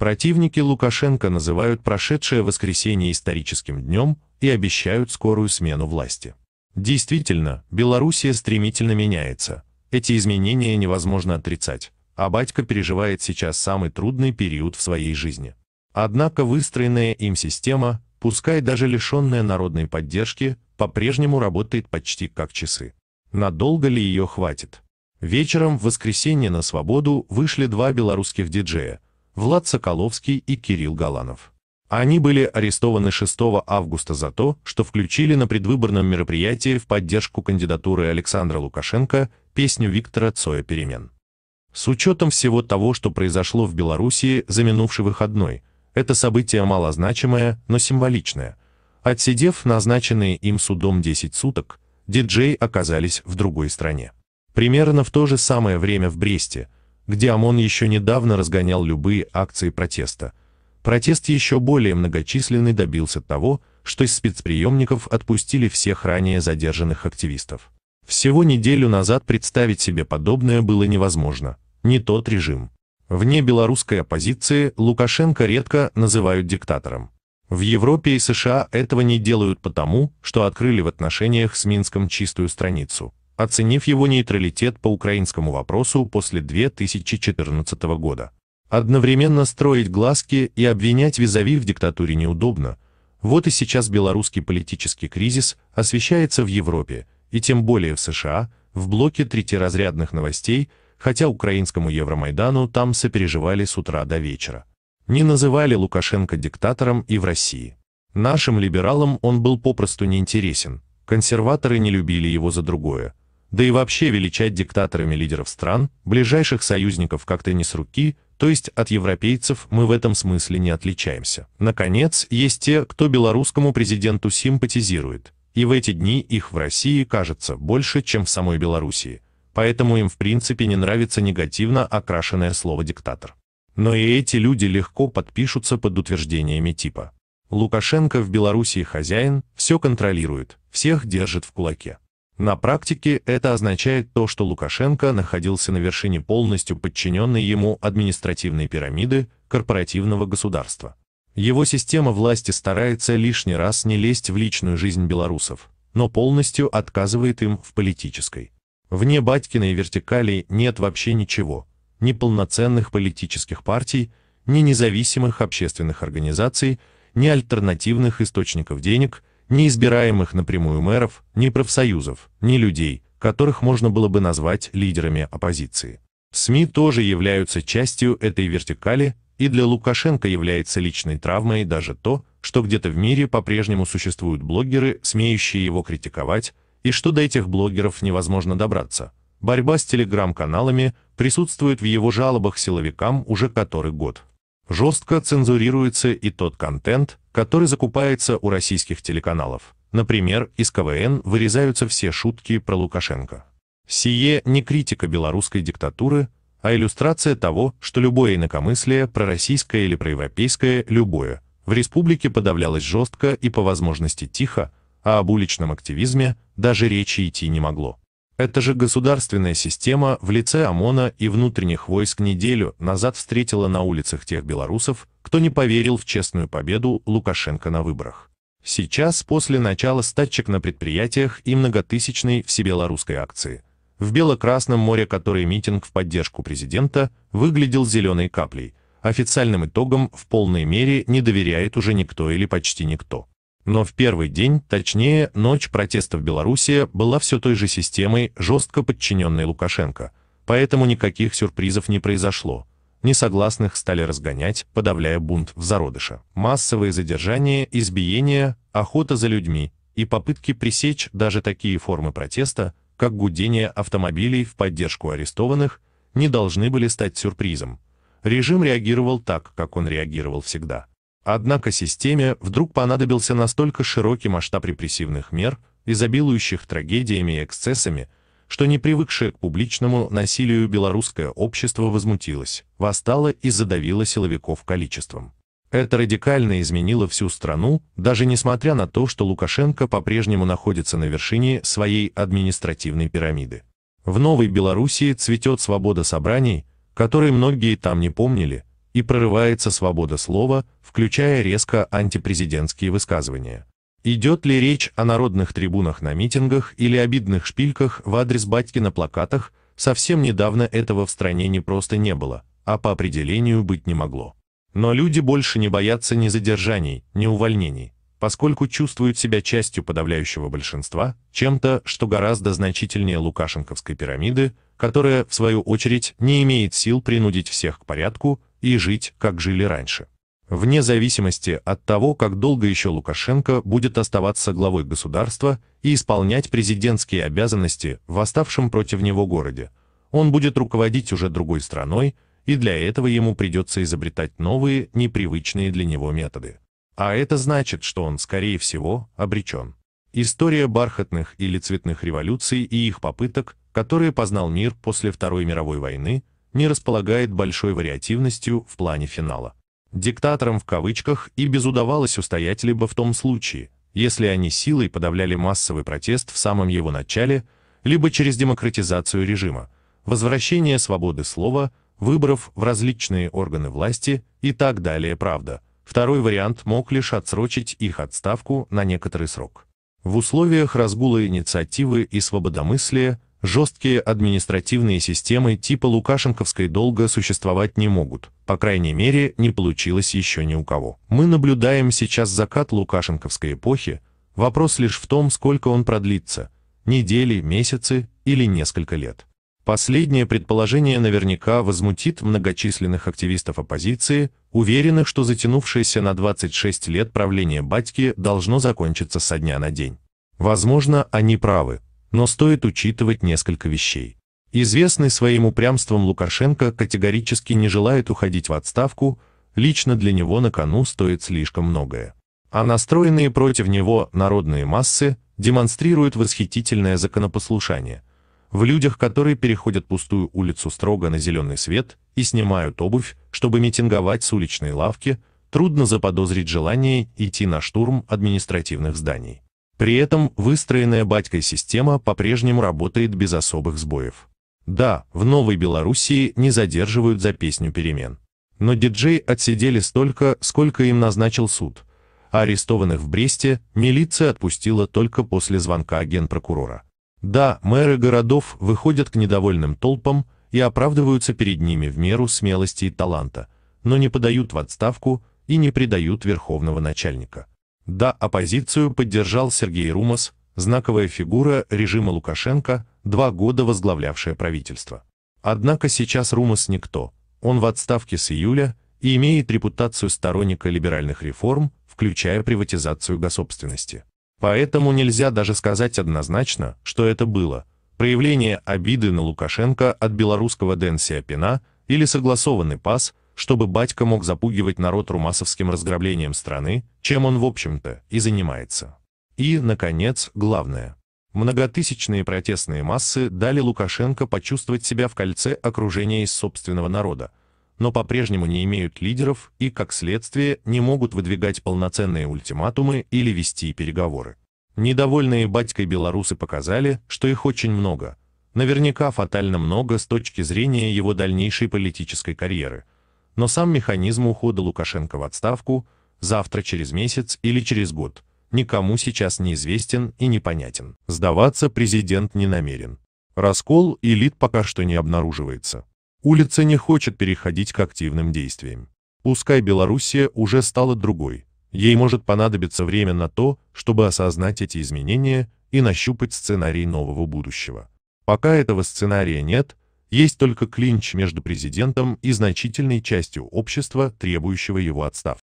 Противники Лукашенко называют прошедшее воскресенье историческим днем и обещают скорую смену власти. Действительно, Белоруссия стремительно меняется. Эти изменения невозможно отрицать, а батька переживает сейчас самый трудный период в своей жизни. Однако выстроенная им система, пускай даже лишенная народной поддержки, по-прежнему работает почти как часы. Надолго ли ее хватит? Вечером в воскресенье на свободу вышли два белорусских диджея – Влад Соколовский и Кирилл Галанов. Они были арестованы 6 августа за то, что включили на предвыборном мероприятии в поддержку кандидатуры Александра Лукашенко песню Виктора Цоя «Перемен». С учетом всего того, что произошло в Белоруссии за минувший выходной, это событие малозначимое, но символичное. Отсидев назначенные им судом 10 суток, диджей оказались в другой стране. Примерно в то же самое время в Бресте – где ОМОН еще недавно разгонял любые акции протеста. Протест еще более многочисленный добился того, что из спецприемников отпустили всех ранее задержанных активистов. Всего неделю назад представить себе подобное было невозможно. Не тот режим. Вне белорусской оппозиции Лукашенко редко называют диктатором. В Европе и США этого не делают потому, что открыли в отношениях с Минском чистую страницу оценив его нейтралитет по украинскому вопросу после 2014 года. Одновременно строить глазки и обвинять визави в диктатуре неудобно. Вот и сейчас белорусский политический кризис освещается в Европе, и тем более в США, в блоке третьеразрядных новостей, хотя украинскому Евромайдану там сопереживали с утра до вечера. Не называли Лукашенко диктатором и в России. Нашим либералам он был попросту неинтересен, консерваторы не любили его за другое – да и вообще величать диктаторами лидеров стран, ближайших союзников как-то не с руки, то есть от европейцев мы в этом смысле не отличаемся. Наконец, есть те, кто белорусскому президенту симпатизирует, и в эти дни их в России кажется больше, чем в самой Белоруссии, поэтому им в принципе не нравится негативно окрашенное слово «диктатор». Но и эти люди легко подпишутся под утверждениями типа «Лукашенко в Белоруссии хозяин, все контролирует, всех держит в кулаке». На практике это означает то, что Лукашенко находился на вершине полностью подчиненной ему административной пирамиды корпоративного государства. Его система власти старается лишний раз не лезть в личную жизнь белорусов, но полностью отказывает им в политической. Вне Батькиной вертикали нет вообще ничего, ни полноценных политических партий, ни независимых общественных организаций, ни альтернативных источников денег – ни избираемых напрямую мэров, ни профсоюзов, ни людей, которых можно было бы назвать лидерами оппозиции. СМИ тоже являются частью этой вертикали, и для Лукашенко является личной травмой даже то, что где-то в мире по-прежнему существуют блогеры, смеющие его критиковать, и что до этих блогеров невозможно добраться. Борьба с телеграм-каналами присутствует в его жалобах силовикам уже который год жестко цензурируется и тот контент, который закупается у российских телеканалов. Например, из КВН вырезаются все шутки про Лукашенко. Сие не критика белорусской диктатуры, а иллюстрация того, что любое инакомыслие, пророссийское или проевропейское, любое, в республике подавлялось жестко и по возможности тихо, а об уличном активизме даже речи идти не могло. Это же государственная система в лице ОМОНа и внутренних войск неделю назад встретила на улицах тех белорусов, кто не поверил в честную победу Лукашенко на выборах. Сейчас, после начала стачек на предприятиях и многотысячной всебелорусской акции, в Бело-Красном море который митинг в поддержку президента выглядел зеленой каплей, официальным итогом в полной мере не доверяет уже никто или почти никто. Но в первый день, точнее, ночь протестов Беларуси была все той же системой, жестко подчиненной Лукашенко, поэтому никаких сюрпризов не произошло. Несогласных стали разгонять, подавляя бунт в зародыше. Массовые задержания, избиения, охота за людьми и попытки пресечь даже такие формы протеста, как гудение автомобилей в поддержку арестованных, не должны были стать сюрпризом. Режим реагировал так, как он реагировал всегда. Однако системе вдруг понадобился настолько широкий масштаб репрессивных мер, изобилующих трагедиями и эксцессами, что непривыкшее к публичному насилию белорусское общество возмутилось, восстало и задавило силовиков количеством. Это радикально изменило всю страну, даже несмотря на то, что Лукашенко по-прежнему находится на вершине своей административной пирамиды. В Новой Белоруссии цветет свобода собраний, которые многие там не помнили, и прорывается свобода слова, включая резко антипрезидентские высказывания. Идет ли речь о народных трибунах на митингах или обидных шпильках в адрес батьки на плакатах, совсем недавно этого в стране не просто не было, а по определению быть не могло. Но люди больше не боятся ни задержаний, ни увольнений, поскольку чувствуют себя частью подавляющего большинства, чем-то, что гораздо значительнее лукашенковской пирамиды, которая, в свою очередь, не имеет сил принудить всех к порядку, и жить, как жили раньше. Вне зависимости от того, как долго еще Лукашенко будет оставаться главой государства и исполнять президентские обязанности в оставшем против него городе, он будет руководить уже другой страной, и для этого ему придется изобретать новые, непривычные для него методы. А это значит, что он, скорее всего, обречен. История бархатных или цветных революций и их попыток, которые познал мир после Второй мировой войны, не располагает большой вариативностью в плане финала. Диктаторам в кавычках и без удавалось устоять либо в том случае, если они силой подавляли массовый протест в самом его начале, либо через демократизацию режима, возвращение свободы слова, выборов в различные органы власти и так далее, правда. Второй вариант мог лишь отсрочить их отставку на некоторый срок. В условиях разгула инициативы и свободомыслия жесткие административные системы типа Лукашенковской долго существовать не могут, по крайней мере, не получилось еще ни у кого. Мы наблюдаем сейчас закат Лукашенковской эпохи, вопрос лишь в том, сколько он продлится, недели, месяцы или несколько лет. Последнее предположение наверняка возмутит многочисленных активистов оппозиции, уверенных, что затянувшееся на 26 лет правление батьки должно закончиться со дня на день. Возможно, они правы, но стоит учитывать несколько вещей. Известный своим упрямством Лукашенко категорически не желает уходить в отставку, лично для него на кону стоит слишком многое. А настроенные против него народные массы демонстрируют восхитительное законопослушание. В людях, которые переходят пустую улицу строго на зеленый свет и снимают обувь, чтобы митинговать с уличной лавки, трудно заподозрить желание идти на штурм административных зданий. При этом выстроенная батькой система по-прежнему работает без особых сбоев. Да, в Новой Белоруссии не задерживают за песню перемен. Но диджей отсидели столько, сколько им назначил суд, а арестованных в Бресте милиция отпустила только после звонка генпрокурора. Да, мэры городов выходят к недовольным толпам и оправдываются перед ними в меру смелости и таланта, но не подают в отставку и не предают верховного начальника. Да, оппозицию поддержал Сергей Румас, знаковая фигура режима Лукашенко, два года возглавлявшая правительство. Однако сейчас Румас никто, он в отставке с июля и имеет репутацию сторонника либеральных реформ, включая приватизацию гособственности. Поэтому нельзя даже сказать однозначно, что это было проявление обиды на Лукашенко от белорусского Дэн Сиапина или согласованный пас – чтобы батька мог запугивать народ румасовским разграблением страны, чем он в общем-то и занимается. И, наконец, главное. Многотысячные протестные массы дали Лукашенко почувствовать себя в кольце окружения из собственного народа, но по-прежнему не имеют лидеров и, как следствие, не могут выдвигать полноценные ультиматумы или вести переговоры. Недовольные батькой белорусы показали, что их очень много, наверняка фатально много с точки зрения его дальнейшей политической карьеры – но сам механизм ухода Лукашенко в отставку завтра, через месяц или через год никому сейчас не известен и непонятен. Сдаваться президент не намерен. Раскол элит пока что не обнаруживается. Улица не хочет переходить к активным действиям. Пускай Белоруссия уже стала другой, ей может понадобиться время на то, чтобы осознать эти изменения и нащупать сценарий нового будущего. Пока этого сценария нет, есть только клинч между президентом и значительной частью общества, требующего его отставки.